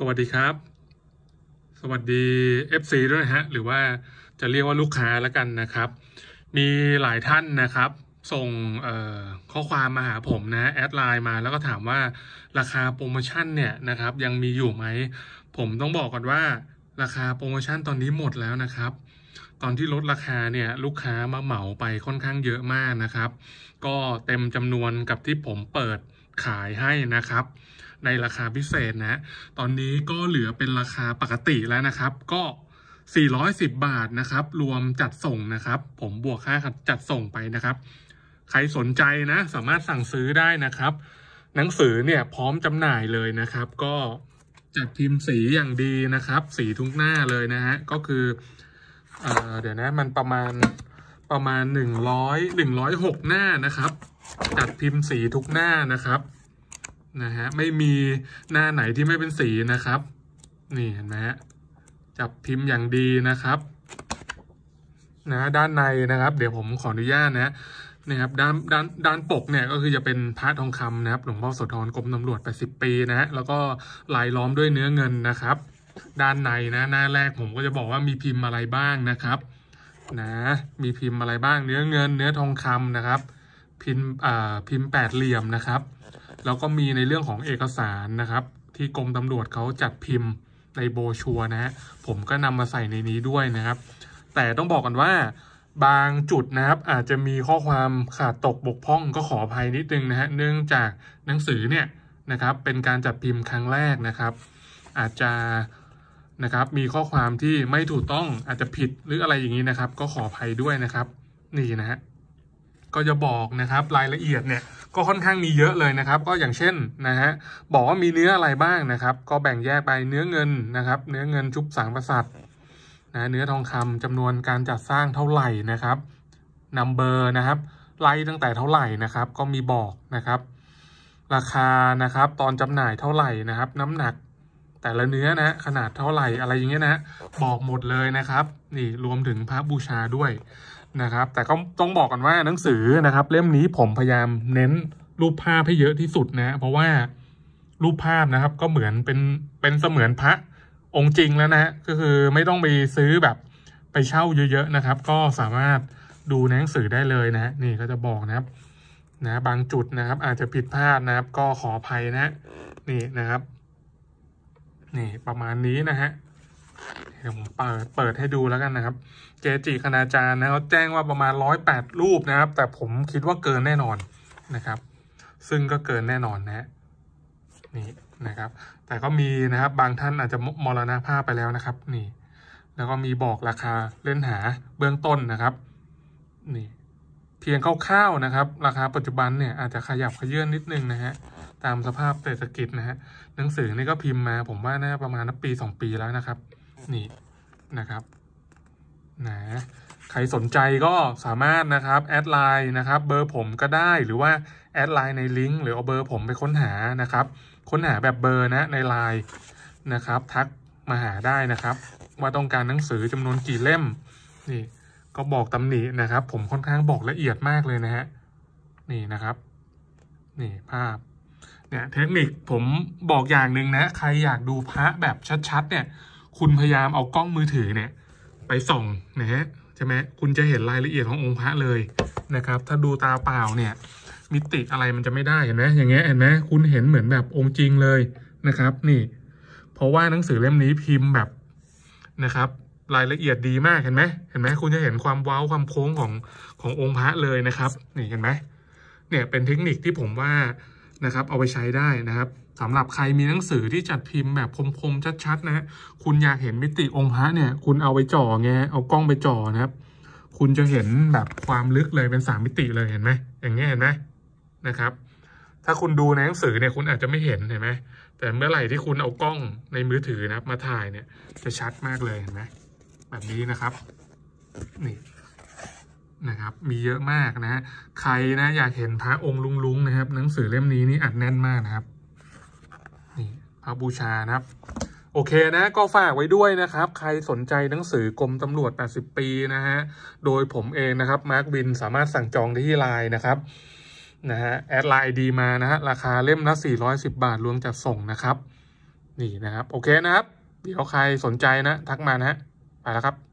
สวัสดีครับ สวัสดี FC ด้วยฮะหรือว่าจะเรียกว่าลูกค้าแล้วกันนะครับ มีหลายท่านนะครับ ส่งข้อความมาหาผมนะแอดไลน์มา แล้วก็ถามว่าราคาโปรโมชั่นเนี่ยนะครับ ยังมีอยู่ไหมผมต้องบอกก่อนว่า ราคาโปรโมชั่นตอนนี้หมดแล้วนะครับตอนที่ลดราคาเนี่ยลูกค้ามาเหมาไปค่อนข้างเยอะมากนะครับ ก็เต็มจำนวนกับที่ผมเปิดขายให้นะครับในราคาพิเศษนะ ตอนนี้ก็เหลือเป็นราคาปกติแล้วนะครับ ก็ 410 บาทนะครับ รวมจัดส่งนะครับ ผมบวกค่าจัดส่งไปนะครับ ใครสนใจนะ สามารถสั่งซื้อได้นะครับ หนังสือเนี่ยพร้อมจำหน่ายเลยนะครับ ก็จัดพิมพ์สีอย่างดีนะครับ สีทุกหน้าเลยนะฮะ ก็คือเอเดี๋ยวนะ มันประมาณประมาณ100 106หน้านะครับ จัดพิมพ์สีทุกหน้านะครับนะฮะไม่มีหน้าไหนที่ไม่เป็นสีนะครับ นี่เห็นไหมฮะ จับพิมพ์อย่างดีนะครับ นะ ด้านในนะครับ เดี๋ยวผมขออนุญาตนะนะครับด้านด้านด้านปกเนี่ยก็คือจะเป็นพระทองคำนะครับหลวงพ่อโสธรกรมตำรวจ80 ปีนะฮะ แล้วก็ลายล้อมด้วยเนื้อเงินนะครับ ด้านในนะ หน้าแรกผมก็จะบอกว่ามีพิมพ์อะไรบ้างนะครับ นะ มีพิมพ์อะไรบ้างเนื้อเงิน เนื้อทองคำนะครับ พิมพ์อ่าพิมพ์แปดเหลี่ยมนะครับแล้วก็มีในเรื่องของเอกสารนะครับ ที่กรมตำรวจเขาจัดพิมพ์ในโบชัวนะฮะผมก็นำมาใส่ในนี้ด้วยนะครับ แต่ต้องบอกกันว่า บางจุดนะครับ อาจจะมีข้อความขาดตกบกพร่องก็ขออภัยนิดนึงนะฮะเนื่องจากหนังสือเนี่ยนะครับ เป็นการจัดพิมพ์ครั้งแรกนะครับ อาจจะนะครับมีข้อความที่ไม่ถูกต้องอาจจะผิดหรืออะไรอย่างนี้นะครับ ก็ขออภัยด้วยนะครับ นี่นะฮะก็จะบอกนะครับ รายละเอียดเนี่ยก็ค่อนข้างมีเยอะเลยนะครับ ก็อย่างเช่นนะฮะบอกว่ามีเนื้ออะไรบ้างนะครับ ก็แบ่งแยกไปเนื้อเงินนะครับ เนื้อเงินชุบสังประสัตนะ เนื้อทองคำจำนวนการจัดสร้างเท่าไหร่นะครับนัมเบอร์นะครับ ไล่ตั้งแต่เท่าไหร่นะครับ ก็มีบอกนะครับ ราคานะครับ ตอนจำหน่ายเท่าไหร่นะครับ น้ำหนัก แต่ละเนื้อนะ ขนาดเท่าไหร่อะไรอย่างเงี้ยนะบอกหมดเลยนะครับ นี่รวมถึงพระบูชาด้วยนะครับแต่ก็ต้องบอกกันว่าหนังสือนะครับเล่มนี้ผมพยายามเน้นรูปภาพให้เยอะที่สุดนะ เพราะว่ารูปภาพนะครับ ก็เหมือนเป็นเป็นเสมือนพระองค์จริงแล้วนะก็คือไม่ต้องไปซื้อแบบไปเช่าเยอะๆนะครับ ก็สามารถดูหนังสือได้เลยนะนี่ก็จะบอกนะครับนะบางจุดนะครับ อาจจะผิดพลาดนะครับ ก็ขออภัยนะ นี่นะครับ นี่ประมาณนี้นะฮะเดี๋ยวผมเปิดเปิดให้ดูแล้วกันนะครับ เจจิคณาจารย์นะเขาแจ้งว่าประมาณร้อยแปดรูปนะครับ แต่ผมคิดว่าเกินแน่นอนนะครับ ซึ่งก็เกินแน่นอนนะนี่นะครับ แต่ก็มีนะครับบางท่านอาจจะมรณภาพไปแล้วนะครับ นี่ แล้วก็มีบอกราคาเล่นหาเบื้องต้นนะครับ นี่ เพียงคร่าวๆนะครับ ราคา ปัจจุบันเนี่ยอาจจะขยับขยื่นนิดนึงนะฮะ ตามสภาพเศรษฐกิจนะฮะหนังสือนี่ก็พิมพ์มา ผมว่าน่าประมาณนับปีสองปีแล้วนะครับนี่นะครับนะใครสนใจก็สามารถนะครับแอดไลน์นะครับ เบอร์ผมก็ได้หรือว่า แอดไลน์ในลิงก์หรือเอาเบอร์ผมไปค้นหานะครับ ค้นหาแบบเบอร์นะในไลน์นะครับทักมาหาได้นะครับ ว่าต้องการหนังสือจำนวนกี่เล่มนี่ก็บอกตำหนินะครับ ผมค่อนข้างบอกละเอียดมากเลยนะฮะนี่นะครับนี่ภาพเนี่ยเทคนิคผมบอกอย่างหนึ่งนะ ใครอยากดูพระแบบชัดๆ เนี่ยคุณพยายามเอากล้องมือถือเนี่ย ไปส่องนะฮะใช่ไหมคุณจะเห็นรายละเอียดขององค์พระเลยนะครับ ถ้าดูตาเปล่าเนี่ย มิติอะไรมันจะไม่ได้เห็นไหมอย่างเงี้ยเห็นไหมคุณเห็นเหมือนแบบองค์จริงเลยนะครับ นี่เพราะว่าหนังสือเล่มนี้พิมพ์แบบนะครับ รายละเอียดดีมากเห็นไหมเห็นไหมคุณจะเห็นความเว้าความโค้งของขององค์พระเลยนะครับ นี่เห็นไหมเนี่ยเป็นเทคนิคที่ผมว่านะครับ เอาไปใช้ได้นะครับสำหรับใครมีหนังสือที่จัดพิมพ์แบบคมๆชัดๆนะฮะคุณอยากเห็นมิติองค์พระเนี่ย คุณเอาไปจ่อไงเอากล้องไปจ่อนะครับ คุณจะเห็นแบบความลึกเลยเป็นสามมิติเลยเห็นไหม อย่างเงี้ยเห็นไหมนะครับ ถ้าคุณดูในหนังสือเนี่ย คุณอาจจะไม่เห็นเห็นไหม แต่เมื่อไหร่ที่คุณเอากล้องในมือถือนะครับ มาถ่ายเนี่ย จะชัดมากเลยเห็นไหมแบบนี้นะครับ นี่ นะครับ มีเยอะมากนะฮะ ใครนะ อยากเห็นพระองค์ลุงๆนะครับ หนังสือเล่มนี้นี่อัดแน่นมากนะครับระบูชานะครับ โอเคนะ ก็ฝากไว้ด้วยนะครับ ใครสนใจหนังสือกรมตำรวจ 80 ปีนะฮะ โดยผมเองนะครับ มาร์ควินสามารถสั่งจองได้ที่ไลน์นะครับ นะฮะ แอดไลน์ดีมานะฮะ ราคาเล่มละ 410 บาทรวมจัดส่งนะครับ นี่นะครับ โอเคนะครับเดี๋ยวใครสนใจนะ ทักมานะฮะไปแล้วครับ